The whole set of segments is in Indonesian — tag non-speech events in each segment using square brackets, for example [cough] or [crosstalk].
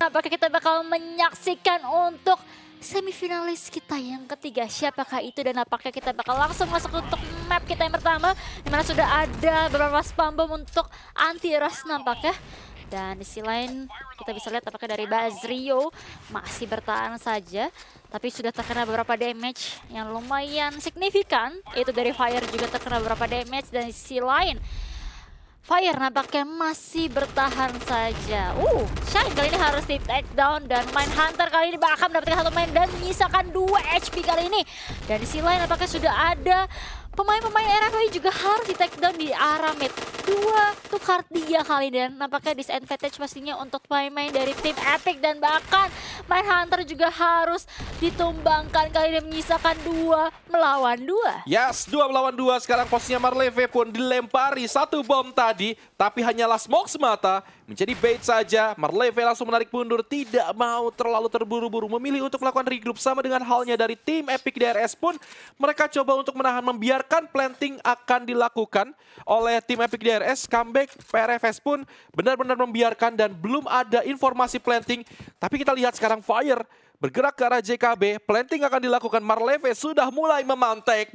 Apakah kita bakal menyaksikan untuk semifinalis kita yang ketiga siapakah itu dan apakah kita bakal langsung masuk untuk map kita yang pertama dimana sudah ada beberapa spam bom untuk anti ras nampaknya dan di sisi lain kita bisa lihat apakah dari Bazrio masih bertahan saja tapi sudah terkena beberapa damage yang lumayan signifikan itu dari Fire juga terkena beberapa damage dan di sisi lain Fire nampaknya masih bertahan saja. Uh, Shine kali ini harus di take down dan main Hunter kali ini bakal mendapatkan satu main dan menyisakan dua HP kali ini. Dan di sisi lain apakah sudah ada Pemain-pemain NFI juga harus di take down di arah mid. Dua tukar tiga kali dan nampaknya disadvantage pastinya untuk pemain-pemain dari tim Epic dan bahkan main Hunter juga harus ditumbangkan kali dan menyisakan dua melawan dua. Yes, dua melawan dua. Sekarang posnya Marleve pun dilempari satu bom tadi tapi hanyalah smoke semata menjadi bait saja. Marleve langsung menarik mundur tidak mau terlalu terburu-buru memilih untuk melakukan regroup sama dengan halnya dari tim Epic DRS pun mereka coba untuk menahan membiarkan membenarkan planting akan dilakukan oleh tim Epic DRS. Comeback PRFS pun benar-benar membiarkan dan belum ada informasi planting. Tapi kita lihat sekarang Fire bergerak ke arah JKB. Planting akan dilakukan. Marleve sudah mulai memantek.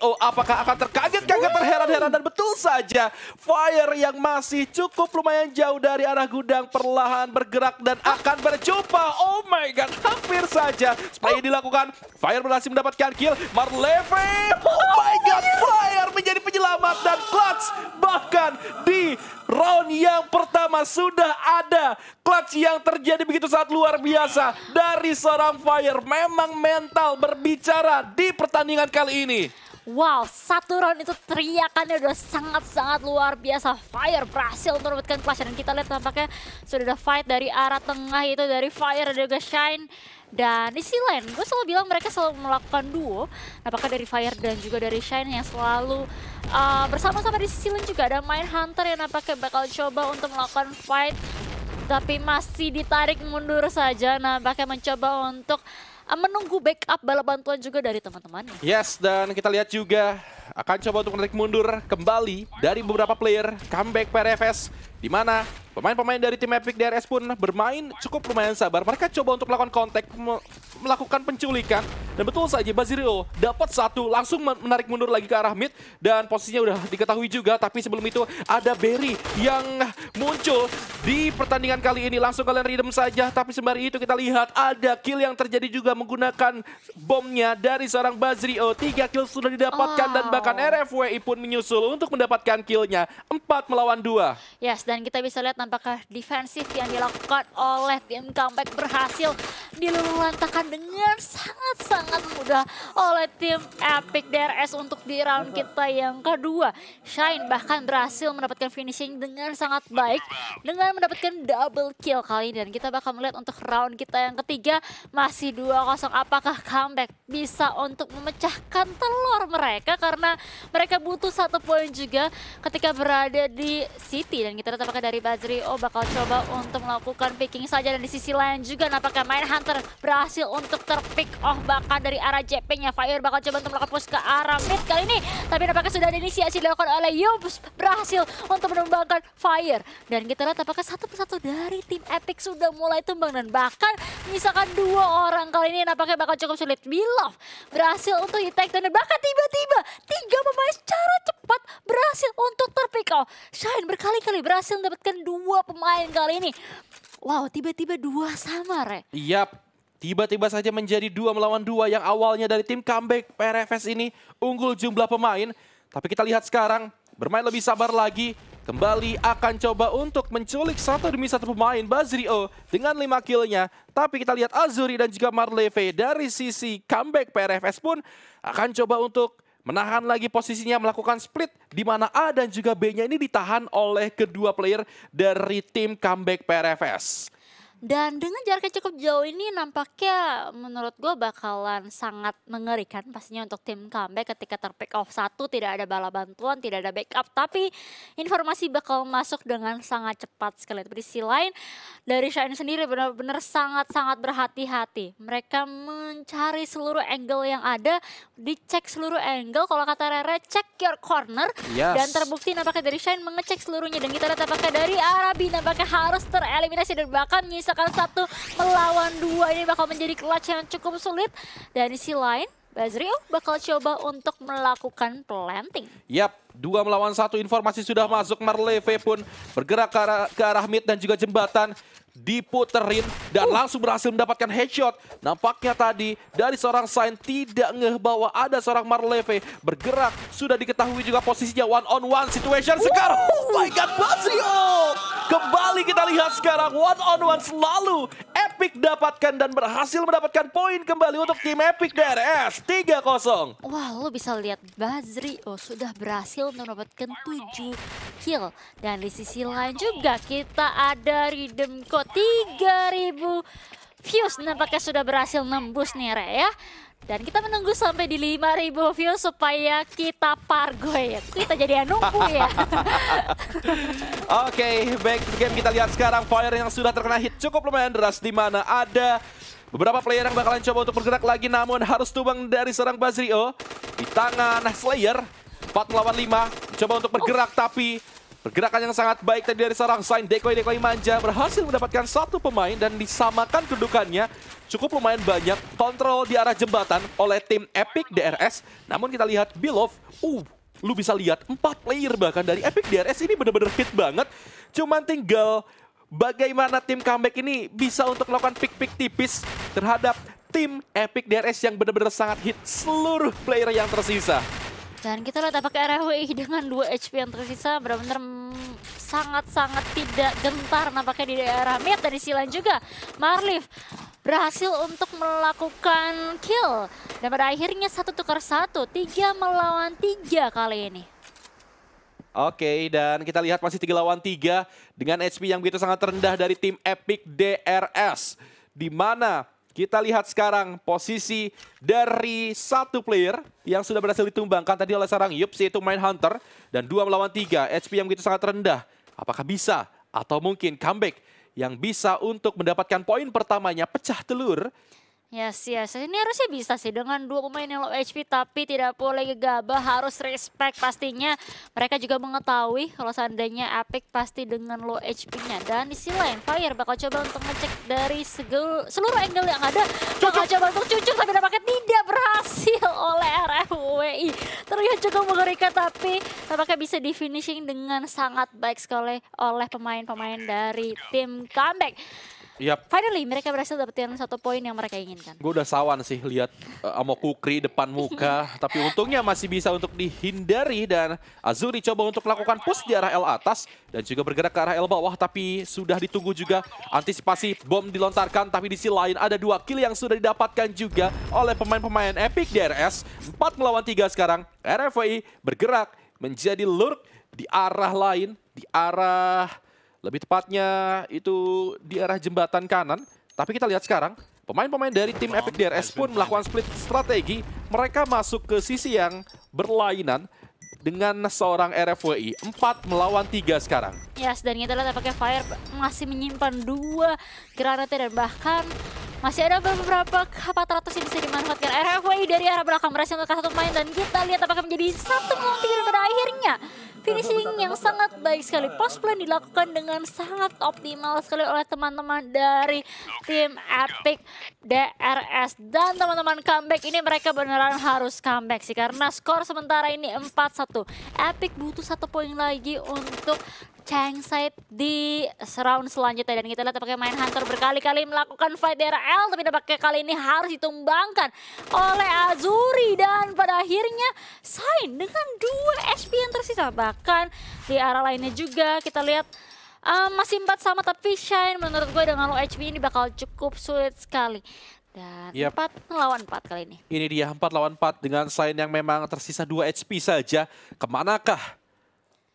oh apakah akan terkaget-kaget terheran-heran. Dan betul saja Fire yang masih cukup lumayan jauh dari arah gudang. Perlahan bergerak dan akan berjumpa. Oh my god hampir saja. Spray dilakukan. Fire berhasil mendapatkan kill. Marleve. Oh my god Fire menjadi penyelamat dan clutch. Bahkan di round yang pertama sudah ada clutch yang terjadi begitu saat luar biasa dari seorang Fire memang mental berbicara di pertandingan kali ini. Wow, satu round itu teriakannya udah sangat-sangat luar biasa. Fire berhasil menurutkan clash dan kita lihat tampaknya sudah ada fight dari arah tengah itu dari Fire dan juga Shine. Dan di sisi lain, gue selalu bilang mereka selalu melakukan duo. Apakah dari Fire dan juga dari Shine yang selalu uh, bersama-sama di sisi lain juga ada Main Hunter yang apakah bakal coba untuk melakukan fight tapi masih ditarik mundur saja. nah pakai mencoba untuk eh, menunggu backup bala bantuan juga dari teman teman Yes, dan kita lihat juga akan coba untuk menarik mundur kembali dari beberapa player. Comeback PRFS di mana pemain-pemain dari tim Epic DRS pun bermain cukup lumayan sabar. Mereka coba untuk melakukan kontak, melakukan penculikan, dan betul saja Bazirio dapat satu, langsung menarik mundur lagi ke arah mid, dan posisinya udah diketahui juga, tapi sebelum itu ada Berry yang muncul di pertandingan kali ini. Langsung kalian redeem saja, tapi sembari itu kita lihat ada kill yang terjadi juga menggunakan bomnya dari seorang Bazirio. Tiga kill sudah didapatkan, wow. dan bahkan RFWI pun menyusul untuk mendapatkan killnya. Empat melawan dua. Yes, dan kita bisa lihat nampaknya defensif yang dilakukan oleh tim comeback berhasil dilululantakan dengan sangat-sangat mudah oleh tim Epic DRS untuk di round kita yang kedua. Shine bahkan berhasil mendapatkan finishing dengan sangat baik dengan mendapatkan double kill kali ini dan kita bakal melihat untuk round kita yang ketiga masih 2-0 apakah comeback bisa untuk memecahkan telur mereka karena mereka butuh satu poin juga ketika berada di City dan kita Lalu dari Bazri, oh bakal coba untuk melakukan picking saja. Dan di sisi lain juga nampaknya main Hunter berhasil untuk terpick off oh, bahkan dari arah JP-nya. Fire bakal coba untuk melakukan push ke arah mid kali ini. Tapi nampaknya sudah diinisiasi dilakukan oleh Yubs. Berhasil untuk menumbangkan Fire. Dan kita lihat apakah satu persatu dari tim Epic sudah mulai tumbang. Dan bahkan misalkan dua orang kali ini nampaknya bakal cukup sulit. Milov berhasil untuk di take Dan bahkan tiba-tiba tiga pemain secara cepat berhasil untuk terpick off. Oh, Shine berkali-kali berhasil berhasil mendapatkan dua pemain kali ini. Wow, tiba-tiba dua sama, Re. Iya, Tiba-tiba saja menjadi dua melawan dua yang awalnya dari tim comeback PRFS ini unggul jumlah pemain. Tapi kita lihat sekarang bermain lebih sabar lagi. Kembali akan coba untuk menculik satu demi satu pemain Bazrio dengan lima killnya. Tapi kita lihat Azuri dan juga Marleve dari sisi comeback PRFS pun akan coba untuk menahan lagi posisinya melakukan split di mana A dan juga B-nya ini ditahan oleh kedua player dari tim comeback PRFS. Dan dengan jarak yang cukup jauh ini nampaknya menurut gue bakalan sangat mengerikan pastinya untuk tim comeback ketika terpick off satu tidak ada bala bantuan, tidak ada backup. Tapi informasi bakal masuk dengan sangat cepat sekali. Di sisi lain dari Shine sendiri benar-benar sangat-sangat berhati-hati. Mereka mencari seluruh angle yang ada, dicek seluruh angle. Kalau kata Rere, check your corner. Yes. Dan terbukti nampaknya dari Shine mengecek seluruhnya. Dan kita lihat apakah dari Arabi nampaknya harus tereliminasi dan bahkan misalkan satu melawan dua ini bakal menjadi clutch yang cukup sulit. Dan di sisi lain, Bazrio bakal coba untuk melakukan planting. Yap, dua melawan satu informasi sudah masuk. Marleve pun bergerak ke arah, ke arah mid dan juga jembatan diputerin dan uh. langsung berhasil mendapatkan headshot. Nampaknya tadi dari seorang Sain tidak ngeh bahwa ada seorang Marleve bergerak. Sudah diketahui juga posisinya one on one situation uh. sekarang. Oh my god, Basrio! Kembali kita lihat sekarang one on one selalu Epic dapatkan dan berhasil mendapatkan poin kembali untuk tim Epic DRS 3-0. Wah, lo bisa lihat Bazri oh, sudah berhasil mendapatkan 7 kill. Dan di sisi lain juga kita ada Rhythm Code 3000 views nampaknya sudah berhasil nembus nih Re ya dan kita menunggu sampai di 5000 views supaya kita pargo ya. Kita jadi yang ya. [laughs] Oke, okay, back game kita lihat sekarang Fire yang sudah terkena hit cukup lumayan deras di mana ada beberapa player yang bakalan coba untuk bergerak lagi namun harus tumbang dari serang Bazrio di tangan Slayer 4 melawan 5 coba untuk bergerak oh. tapi Pergerakan yang sangat baik tadi dari seorang Zain. Dekoy-dekoy manja berhasil mendapatkan satu pemain dan disamakan kedudukannya cukup lumayan banyak kontrol di arah jembatan oleh tim Epic DRS. Namun kita lihat Bilov, uh, lu bisa lihat empat player bahkan dari Epic DRS ini benar-benar fit banget. Cuman tinggal bagaimana tim comeback ini bisa untuk melakukan pick-pick tipis terhadap tim Epic DRS yang benar-benar sangat hit seluruh player yang tersisa. Dan kita lihat apakah RWI dengan 2 HP yang tersisa benar-benar sangat-sangat tidak gentar nampaknya di daerah mid dari Silan juga. Marlif berhasil untuk melakukan kill dan pada akhirnya satu tukar satu, tiga melawan tiga kali ini. Oke, dan kita lihat masih tiga lawan tiga dengan HP yang begitu sangat rendah dari tim Epic DRS. Di mana kita lihat sekarang posisi dari satu player yang sudah berhasil ditumbangkan tadi oleh sarang Yups yaitu Main Hunter dan dua melawan tiga HP yang begitu sangat rendah. Apakah bisa atau mungkin comeback yang bisa untuk mendapatkan poin pertamanya pecah telur Ya Yes, yes. Ini harusnya bisa sih dengan dua pemain yang low HP tapi tidak boleh gegabah, harus respect pastinya. Mereka juga mengetahui kalau seandainya Epic pasti dengan low HP-nya. Dan di sisi lain, Fire bakal coba untuk ngecek dari segel, seluruh angle yang ada. Cucuk. Bakal coba untuk cucuk tapi nampaknya tidak berhasil [laughs] oleh RFWI. Terlihat cukup mengerikan tapi tampaknya bisa di finishing dengan sangat baik sekali oleh pemain-pemain dari tim comeback. Yep. Finally mereka berhasil dapetin satu poin yang mereka inginkan. Gue udah sawan sih lihat uh, eh, Amo Kukri depan muka, [laughs] tapi untungnya masih bisa untuk dihindari dan Azuri coba untuk melakukan push di arah L atas dan juga bergerak ke arah L bawah, tapi sudah ditunggu juga antisipasi bom dilontarkan, tapi di sisi lain ada dua kill yang sudah didapatkan juga oleh pemain-pemain Epic DRS. empat melawan tiga sekarang, RFI bergerak menjadi lurk di arah lain, di arah lebih tepatnya itu di arah jembatan kanan. Tapi kita lihat sekarang, pemain-pemain dari tim Epic DRS pun melakukan split strategi. Mereka masuk ke sisi yang berlainan dengan seorang RFWI. Empat melawan tiga sekarang. Yes, dan kita lihat pakai Fire masih menyimpan dua granatnya dan bahkan masih ada beberapa 400 yang bisa dimanfaatkan RFWI dari arah belakang berhasil mengangkat satu pemain dan kita lihat apakah menjadi satu multi dan akhirnya Finishing yang sangat baik sekali. Post plan dilakukan dengan sangat optimal sekali oleh teman-teman dari tim Epic DRS. Dan teman-teman comeback ini mereka beneran harus comeback sih. Karena skor sementara ini 4-1. Epic butuh satu poin lagi untuk Chang di round selanjutnya dan kita lihat pakai main hunter berkali-kali melakukan fight L tapi pakai kali ini harus ditumbangkan oleh Azuri dan pada akhirnya Sain dengan dua HP yang tersisa bahkan di arah lainnya juga kita lihat um, masih empat sama tapi Shine menurut gue dengan low HP ini bakal cukup sulit sekali dan yep. 4 lawan 4 kali ini. Ini dia 4 lawan 4 dengan sign yang memang tersisa 2 HP saja. Kemanakah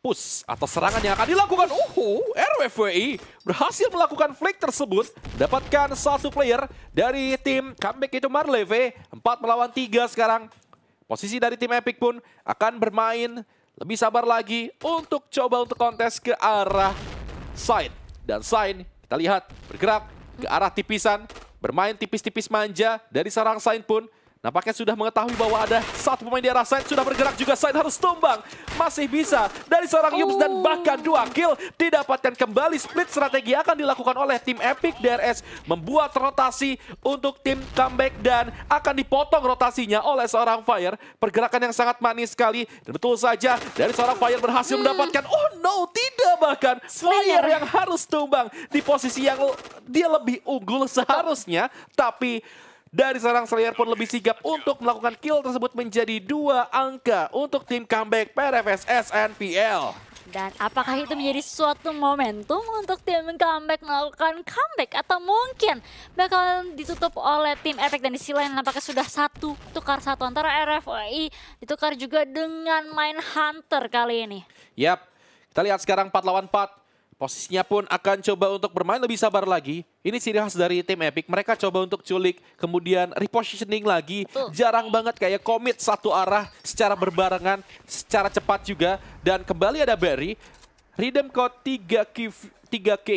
push atau serangan yang akan dilakukan. Oh, RWFWI berhasil melakukan flick tersebut. Dapatkan satu player dari tim comeback itu Marleve. empat melawan tiga sekarang. Posisi dari tim Epic pun akan bermain lebih sabar lagi untuk coba untuk kontes ke arah side. Dan side kita lihat bergerak ke arah tipisan. Bermain tipis-tipis manja dari sarang side pun Nampaknya sudah mengetahui bahwa ada satu pemain di arah side sudah bergerak juga side harus tumbang. Masih bisa dari seorang Yups dan oh. bahkan dua kill didapatkan kembali split strategi akan dilakukan oleh tim Epic DRS membuat rotasi untuk tim comeback dan akan dipotong rotasinya oleh seorang Fire. Pergerakan yang sangat manis sekali dan betul saja dari seorang Fire berhasil hmm. mendapatkan oh no tidak bahkan Fire yang harus tumbang di posisi yang dia lebih unggul seharusnya tapi dari seorang Slayer pun lebih sigap untuk melakukan kill tersebut menjadi dua angka untuk tim comeback PRFS SNPL. Dan apakah itu menjadi suatu momentum untuk tim comeback melakukan comeback atau mungkin bakal ditutup oleh tim Epic dan di sisi nampaknya sudah satu tukar satu antara RFI ditukar juga dengan main Hunter kali ini. Yap, kita lihat sekarang 4 lawan 4 Posisinya pun akan coba untuk bermain lebih sabar lagi. Ini ciri khas dari tim Epic. Mereka coba untuk culik, kemudian repositioning lagi. Jarang banget kayak komit satu arah secara berbarengan, secara cepat juga. Dan kembali ada Barry. Rhythm Code 3K, 3K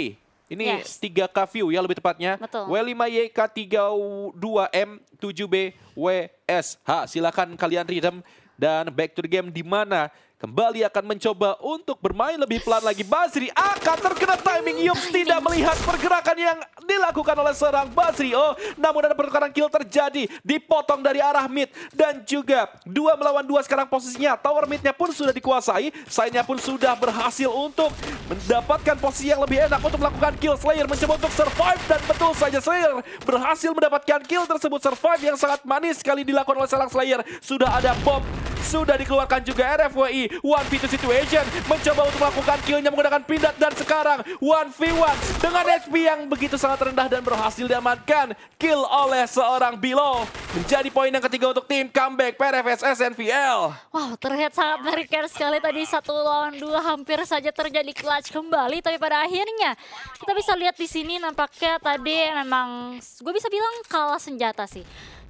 ini yes. 3K view ya lebih tepatnya. Betul. W5YK32M7BWSH. Silakan kalian redeem dan back to the game di mana kembali akan mencoba untuk bermain lebih pelan lagi. Basri akan terkena timing. Yups tidak melihat pergerakan yang dilakukan oleh seorang Basri. Oh, namun ada pertukaran kill terjadi. Dipotong dari arah mid. Dan juga dua melawan dua sekarang posisinya. Tower midnya pun sudah dikuasai. Sainnya pun sudah berhasil untuk mendapatkan posisi yang lebih enak untuk melakukan kill Slayer. Mencoba untuk survive dan betul saja Slayer berhasil mendapatkan kill tersebut. Survive yang sangat manis sekali dilakukan oleh seorang Slayer. Sudah ada bomb sudah dikeluarkan juga RFWI. 1v2 situation. Mencoba untuk melakukan killnya menggunakan pindad. Dan sekarang 1v1 dengan HP yang begitu sangat rendah dan berhasil diamankan. Kill oleh seorang Bilo. Menjadi poin yang ketiga untuk tim comeback PRFS SNVL. Wow, terlihat sangat meriker kan sekali tadi satu lawan dua hampir saja terjadi clutch kembali. Tapi pada akhirnya kita bisa lihat di sini nampaknya tadi memang gue bisa bilang kalah senjata sih.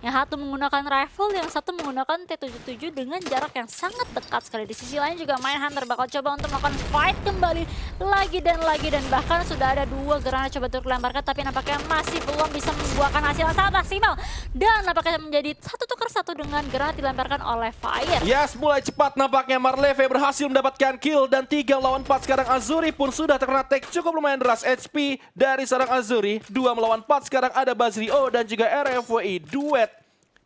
Yang satu menggunakan rifle, yang satu menggunakan T77 dengan jarak yang sangat dekat sekali. Di sisi lain juga main hunter bakal coba untuk melakukan fight kembali lagi dan lagi dan bahkan sudah ada dua granat coba untuk dilemparkan tapi nampaknya masih belum bisa membuahkan hasil yang sangat maksimal dan nampaknya menjadi satu tuker satu dengan granat dilemparkan oleh Fire. Yes, mulai cepat nampaknya Marleve berhasil mendapatkan kill dan tiga lawan empat sekarang Azuri pun sudah terkena tag cukup lumayan deras HP dari seorang Azuri. dua melawan empat sekarang ada Bazrio dan juga RFWI duet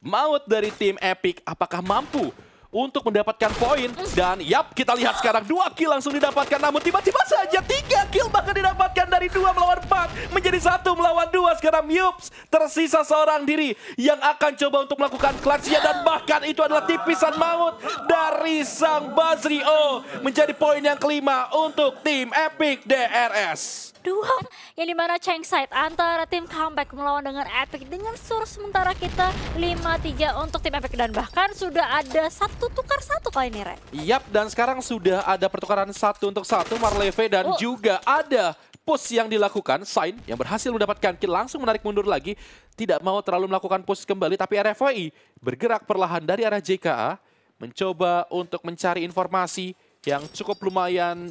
maut dari tim Epic apakah mampu untuk mendapatkan poin. Dan yap, kita lihat sekarang dua kill langsung didapatkan. Namun tiba-tiba saja tiga kill bahkan didapatkan dari dua melawan empat. Menjadi satu melawan dua. Sekarang Yups tersisa seorang diri yang akan coba untuk melakukan klaksinya. Dan bahkan itu adalah tipisan maut dari Sang Bazrio. Menjadi poin yang kelima untuk tim Epic DRS dua yang dimana Cheng Side antara tim comeback melawan dengan Epic dengan sur sementara kita 5-3 untuk tim Epic dan bahkan sudah ada satu tukar satu kali ini Ren. Yap dan sekarang sudah ada pertukaran satu untuk satu Marleve dan oh. juga ada push yang dilakukan Sign yang berhasil mendapatkan kill langsung menarik mundur lagi tidak mau terlalu melakukan push kembali tapi RFI bergerak perlahan dari arah JKA mencoba untuk mencari informasi yang cukup lumayan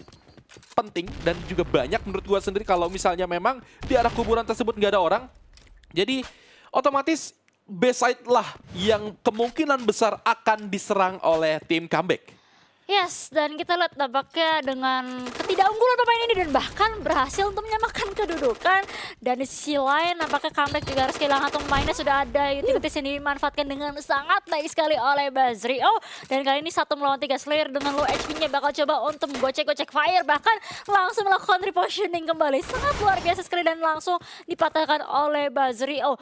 penting dan juga banyak menurut gua sendiri kalau misalnya memang di arah kuburan tersebut nggak ada orang. Jadi otomatis B side lah yang kemungkinan besar akan diserang oleh tim comeback. Yes, dan kita lihat tampaknya dengan ketidakunggulan pemain ini dan bahkan berhasil untuk menyamakan kedudukan. Dan di sisi lain nampaknya comeback juga harus kehilangan atau pemainnya sudah ada utilities sendiri dimanfaatkan dengan sangat baik sekali oleh Bazri. Oh, dan kali ini satu melawan tiga Slayer dengan low HP-nya bakal coba untuk gocek-gocek fire. Bahkan langsung melakukan repositioning kembali. Sangat luar biasa sekali dan langsung dipatahkan oleh Bazri. Oh,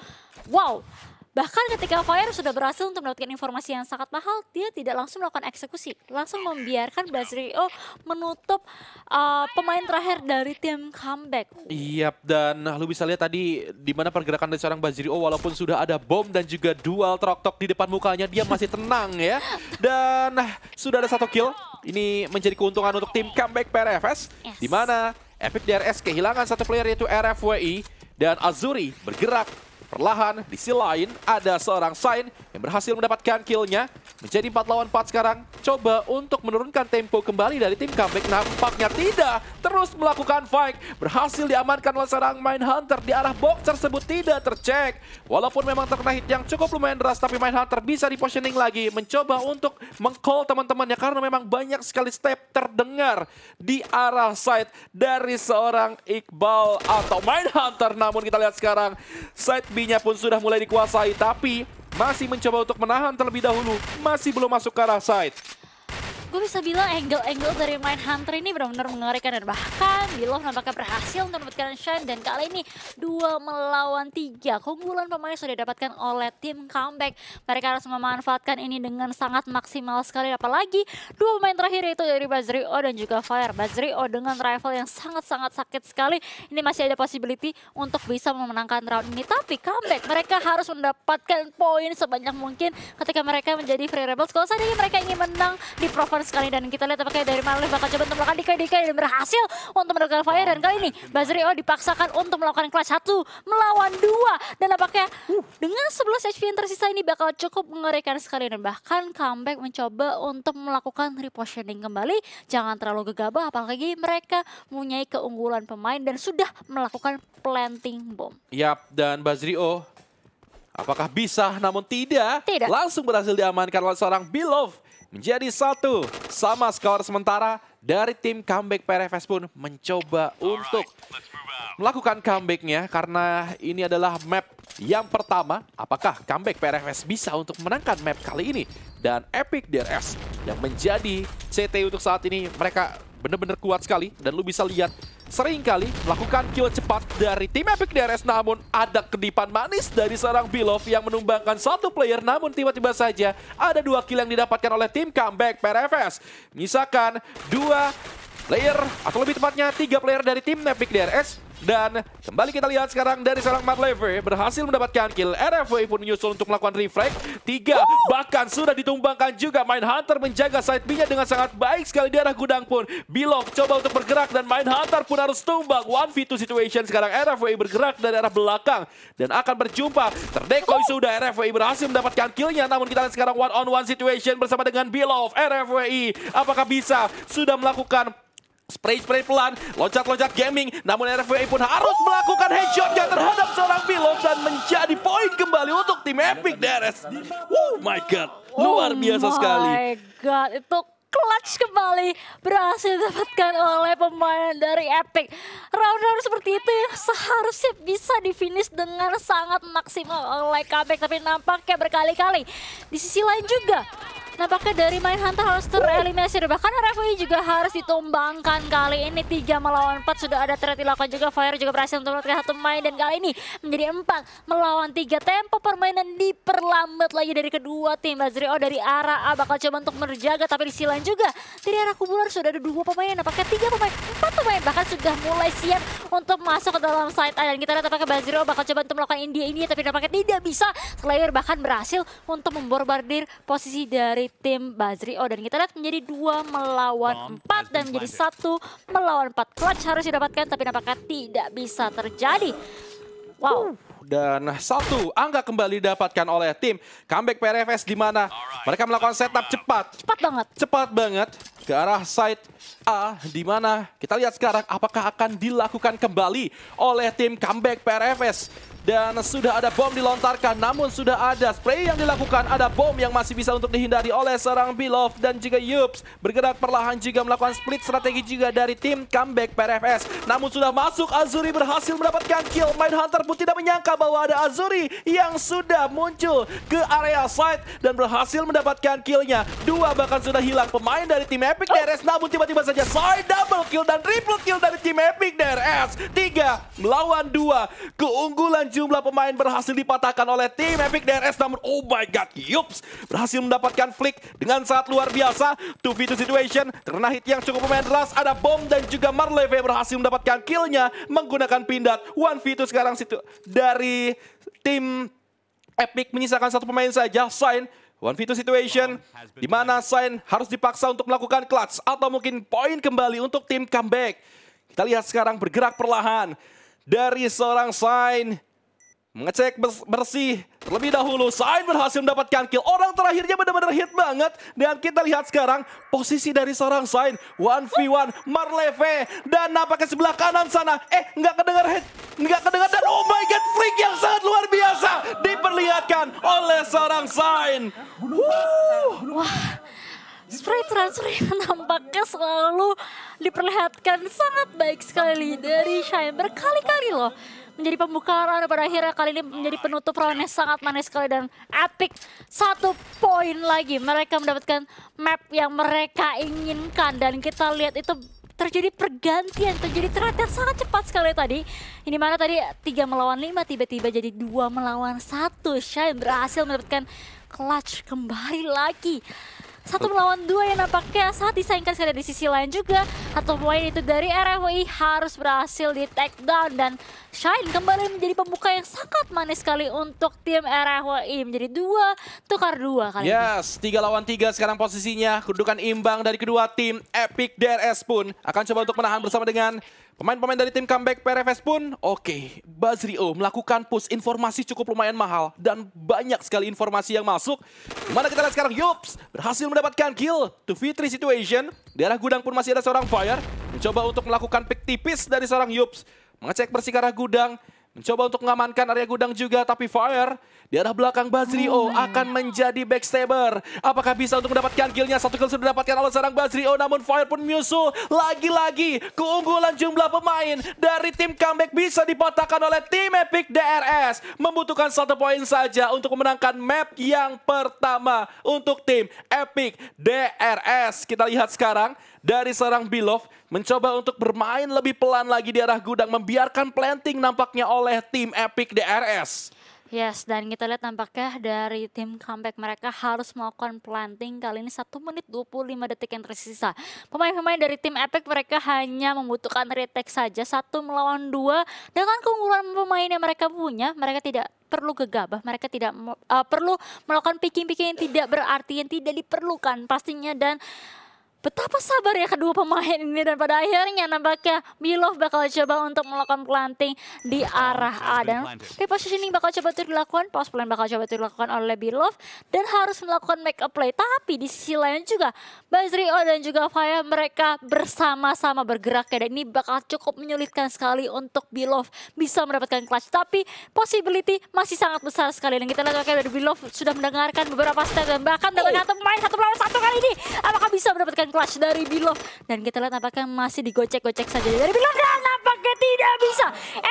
wow. Bahkan ketika Fire sudah berhasil untuk mendapatkan informasi yang sangat mahal, dia tidak langsung melakukan eksekusi. Langsung membiarkan Basrio menutup uh, pemain terakhir dari tim comeback. Iya, dan lu bisa lihat tadi di mana pergerakan dari seorang Basrio walaupun sudah ada bom dan juga dual trok-tok di depan mukanya, dia masih tenang ya. Dan nah, sudah ada satu kill. Ini menjadi keuntungan untuk tim comeback PRFS. Yes. Di mana Epic DRS kehilangan satu player yaitu RFWI dan Azuri bergerak Perlahan, di sisi lain ada seorang Sain yang berhasil mendapatkan killnya. Menjadi 4 lawan 4 sekarang. Coba untuk menurunkan tempo kembali dari tim comeback. Nampaknya tidak. Terus melakukan fight. Berhasil diamankan oleh seorang main hunter di arah box tersebut tidak tercek. Walaupun memang terkena hit yang cukup lumayan deras. Tapi main hunter bisa positioning lagi. Mencoba untuk mengcall teman-temannya. Karena memang banyak sekali step terdengar di arah side dari seorang Iqbal atau main hunter. Namun kita lihat sekarang side B-nya pun sudah mulai dikuasai. Tapi masih mencoba untuk menahan terlebih dahulu, masih belum masuk ke arah side gue bisa bilang angle-angle dari main Hunter ini benar-benar mengerikan dan bahkan Bilov nampaknya berhasil untuk mendapatkan shine dan kali ini dua melawan tiga keunggulan pemain sudah didapatkan oleh tim comeback mereka harus memanfaatkan ini dengan sangat maksimal sekali apalagi dua pemain terakhir itu dari O dan juga Fire O dengan rival yang sangat-sangat sakit sekali ini masih ada possibility untuk bisa memenangkan round ini tapi comeback mereka harus mendapatkan poin sebanyak mungkin ketika mereka menjadi free rebels kalau saja mereka ingin menang di provinsi sekali dan kita lihat apakah dari Malif bakal coba untuk melakukan DK DK dan berhasil untuk melakukan fire dan kali ini Bazrio dipaksakan untuk melakukan kelas satu melawan dua dan apakah uh. dengan 11 HP yang tersisa ini bakal cukup mengerikan sekali dan bahkan comeback mencoba untuk melakukan repositioning kembali jangan terlalu gegabah apalagi mereka mempunyai keunggulan pemain dan sudah melakukan planting bom. Yap dan Bazrio Apakah bisa? Namun tidak. Tidak. Langsung berhasil diamankan oleh seorang Bilov menjadi satu. Sama skor sementara dari tim comeback PRFS pun mencoba untuk melakukan comebacknya karena ini adalah map yang pertama. Apakah comeback PRFS bisa untuk menangkan map kali ini? Dan Epic DRS yang menjadi CT untuk saat ini mereka benar-benar kuat sekali dan lu bisa lihat sering kali melakukan kill cepat dari tim Epic DRS namun ada kedipan manis dari seorang Bilov yang menumbangkan satu player namun tiba-tiba saja ada dua kill yang didapatkan oleh tim comeback PRFS. Misalkan dua player atau lebih tepatnya tiga player dari tim Epic DRS dan kembali kita lihat sekarang dari seorang Matt Lever berhasil mendapatkan kill. RFW pun menyusul untuk melakukan reflect. Tiga, bahkan sudah ditumbangkan juga. Main Hunter menjaga side B-nya dengan sangat baik sekali di arah gudang pun. Bilok coba untuk bergerak dan Main Hunter pun harus tumbang. One v 2 situation sekarang RFW bergerak dari arah belakang. Dan akan berjumpa. Terdekoi sudah RFW berhasil mendapatkan killnya. Namun kita lihat sekarang one on one situation bersama dengan Bilov. RFWI apakah bisa sudah melakukan Spray-spray pelan, loncat-loncat gaming, namun RFWI pun harus melakukan headshot yang terhadap seorang pilot dan menjadi poin kembali untuk tim Epic Dares. Oh my God, luar oh biasa sekali. Oh my God, itu clutch kembali berhasil didapatkan oleh pemain dari Epic. Round-round seperti itu yang seharusnya bisa difinish dengan sangat maksimal oleh comeback. Tapi nampaknya berkali-kali. Di sisi lain juga, Nampaknya dari main Hunter harus tereliminasi. Bahkan Revi juga harus ditumbangkan kali ini. tiga melawan empat sudah ada threat dilakukan juga. Fire juga berhasil untuk satu main. Dan kali ini menjadi empat melawan tiga Tempo permainan diperlambat lagi dari kedua tim. Azrio oh, dari arah A bakal coba untuk menjaga. Tapi di juga dari arah Kubular sudah ada dua pemain. Nampaknya tiga pemain, empat pemain. Bahkan sudah mulai siap untuk masuk ke dalam side A. Dan kita lihat apakah Baziro bakal coba untuk melakukan India ini. Tapi nampaknya tidak bisa. Slayer bahkan berhasil untuk memborbardir posisi dari tim Bazri. Oh dan kita lihat menjadi dua melawan Bom, empat dan menjadi satu melawan empat. Clutch harus didapatkan tapi apakah tidak bisa terjadi. Wow. Uh dan satu angka kembali didapatkan oleh tim comeback PRFS di mana mereka melakukan setup cepat. Cepat banget. Cepat banget ke arah side A di mana kita lihat sekarang apakah akan dilakukan kembali oleh tim comeback PRFS dan sudah ada bom dilontarkan namun sudah ada spray yang dilakukan ada bom yang masih bisa untuk dihindari oleh seorang Bilov dan juga Yups bergerak perlahan juga melakukan split strategi juga dari tim comeback PRFS namun sudah masuk Azuri berhasil mendapatkan kill main Hunter pun tidak menyangka bahwa ada Azuri yang sudah muncul ke area side dan berhasil mendapatkan killnya dua bahkan sudah hilang pemain dari tim Epic Epic DRS namun tiba-tiba saja Sorry double kill dan triple kill dari tim Epic DRS. 3 melawan 2. Keunggulan jumlah pemain berhasil dipatahkan oleh tim Epic DRS namun oh my god yups berhasil mendapatkan flick dengan saat luar biasa. 2v2 situation karena hit yang cukup pemain deras ada bom dan juga Marleve berhasil mendapatkan killnya menggunakan pindad. 1v2 sekarang situ dari tim Epic menyisakan satu pemain saja, Sign One v two situation di mana Sain harus dipaksa untuk melakukan clutch atau mungkin poin kembali untuk tim comeback. Kita lihat sekarang bergerak perlahan dari seorang Sain Mengecek bersih terlebih dahulu. Sain berhasil mendapatkan kill. Orang terakhirnya benar-benar hit banget. Dan kita lihat sekarang posisi dari seorang Sain. 1v1, Marleve. Dan nampaknya sebelah kanan sana. Eh, nggak kedengar hit. Nggak kedengar. Dan oh my god, freak yang sangat luar biasa. Diperlihatkan oleh seorang Sain. Wah, spray transfer yang nampaknya selalu diperlihatkan sangat baik sekali dari Shine berkali-kali loh menjadi pembuka round pada akhirnya kali ini menjadi penutup roundnya sangat manis sekali dan epic. Satu poin lagi mereka mendapatkan map yang mereka inginkan dan kita lihat itu terjadi pergantian, terjadi yang sangat cepat sekali tadi. Ini mana tadi tiga melawan lima tiba-tiba jadi dua melawan satu. Shine berhasil mendapatkan clutch kembali lagi. Satu melawan dua yang nampaknya saat disaingkan sekali di sisi lain juga. Satu poin itu dari RFI harus berhasil di take down dan Shine kembali menjadi pembuka yang sangat manis sekali untuk tim RFI menjadi dua tukar dua kali yes, ini. Yes, tiga lawan tiga sekarang posisinya kedudukan imbang dari kedua tim Epic DRS pun akan coba untuk menahan bersama dengan Pemain-pemain dari tim comeback PRFS pun, oke, okay, Bazrio melakukan push informasi cukup lumayan mahal dan banyak sekali informasi yang masuk. Mana kita lihat sekarang, Yups, berhasil mendapatkan kill to Fitri Situation. Di arah gudang pun masih ada seorang Fire, mencoba untuk melakukan pick tipis dari seorang Yups. Mengecek bersih ke arah gudang, Mencoba untuk mengamankan area gudang juga, tapi Fire di arah belakang Bazrio oh, hmm. akan menjadi backstabber. Apakah bisa untuk mendapatkan killnya? Satu kill sudah didapatkan oleh seorang Bazrio, oh, namun Fire pun menyusul. Lagi-lagi keunggulan jumlah pemain dari tim comeback bisa dipatahkan oleh tim Epic DRS. Membutuhkan satu poin saja untuk memenangkan map yang pertama untuk tim Epic DRS. Kita lihat sekarang dari seorang Bilov mencoba untuk bermain lebih pelan lagi di arah gudang membiarkan planting nampaknya oleh tim Epic DRS. Yes, dan kita lihat nampaknya dari tim comeback mereka harus melakukan planting kali ini 1 menit 25 detik yang tersisa. Pemain-pemain dari tim Epic mereka hanya membutuhkan retake saja, satu melawan dua. Dengan keunggulan pemain yang mereka punya, mereka tidak perlu gegabah, mereka tidak uh, perlu melakukan picking-picking yang tidak berarti, yang tidak diperlukan pastinya. Dan Betapa sabar ya kedua pemain ini dan pada akhirnya nampaknya Milov bakal coba untuk melakukan planting di arah A dan ini bakal coba terus dilakukan, pos plan bakal coba terus dilakukan oleh Milov dan harus melakukan make up play. Tapi di sisi lain juga Basrio dan juga Faya mereka bersama-sama bergerak ya dan ini bakal cukup menyulitkan sekali untuk Milov bisa mendapatkan clutch. Tapi possibility masih sangat besar sekali dan kita lihat kayak Milov sudah mendengarkan beberapa step dan bahkan oh. dengan satu main satu lawan satu kali ini apakah bisa mendapatkan clutch? flash dari Bilov dan kita lihat apakah masih digocek-gocek saja dari Bilov dan apakah tidak bisa.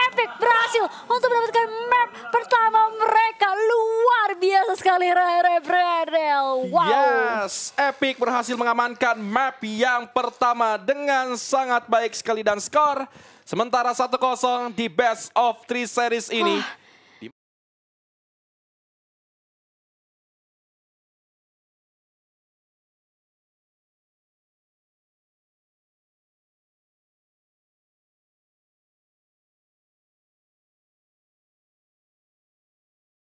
Epic berhasil untuk mendapatkan map pertama mereka luar biasa sekali Rebredel. Wow. Yes, Epic berhasil mengamankan map yang pertama dengan sangat baik sekali dan skor sementara 1-0 di best of three series ini. oh.